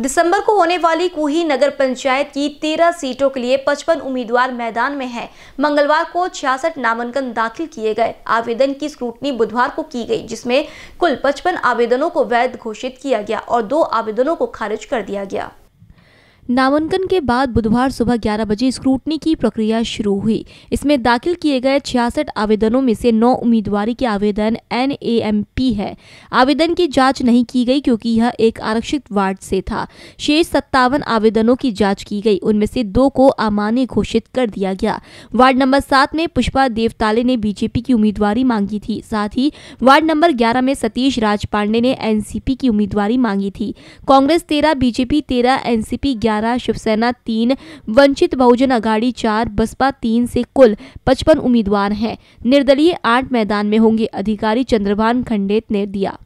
दिसंबर को होने वाली कुही नगर पंचायत की तेरह सीटों के लिए पचपन उम्मीदवार मैदान में हैं। मंगलवार को छियासठ नामांकन दाखिल किए गए आवेदन की स्क्रूटनी बुधवार को की गई जिसमें कुल पचपन आवेदनों को वैध घोषित किया गया और दो आवेदनों को खारिज कर दिया गया नामांकन के बाद बुधवार सुबह 11 बजे स्क्रूटनी की प्रक्रिया शुरू हुई इसमें दाखिल किए गए छियासठ आवेदनों में से नौ उम्मीदवार के आवेदन एन है आवेदन की जांच नहीं की गई क्योंकि यह एक आरक्षित वार्ड से था शेष सत्तावन आवेदनों की जांच की गई उनमें से दो को अमान्य घोषित कर दिया गया वार्ड नंबर सात में पुष्पा देवताले ने बीजेपी की उम्मीदवारी मांगी थी साथ ही वार्ड नंबर ग्यारह में सतीश राज पांडे ने एनसीपी की उम्मीदवारी मांगी थी कांग्रेस तेरह बीजेपी तेरह एनसीपी ग्यारह ग्यारह शिवसेना तीन वंचित बहुजन अघाड़ी चार बसपा तीन से कुल पचपन उम्मीदवार हैं निर्दलीय आठ मैदान में होंगे अधिकारी चंद्रभान खंडेत ने दिया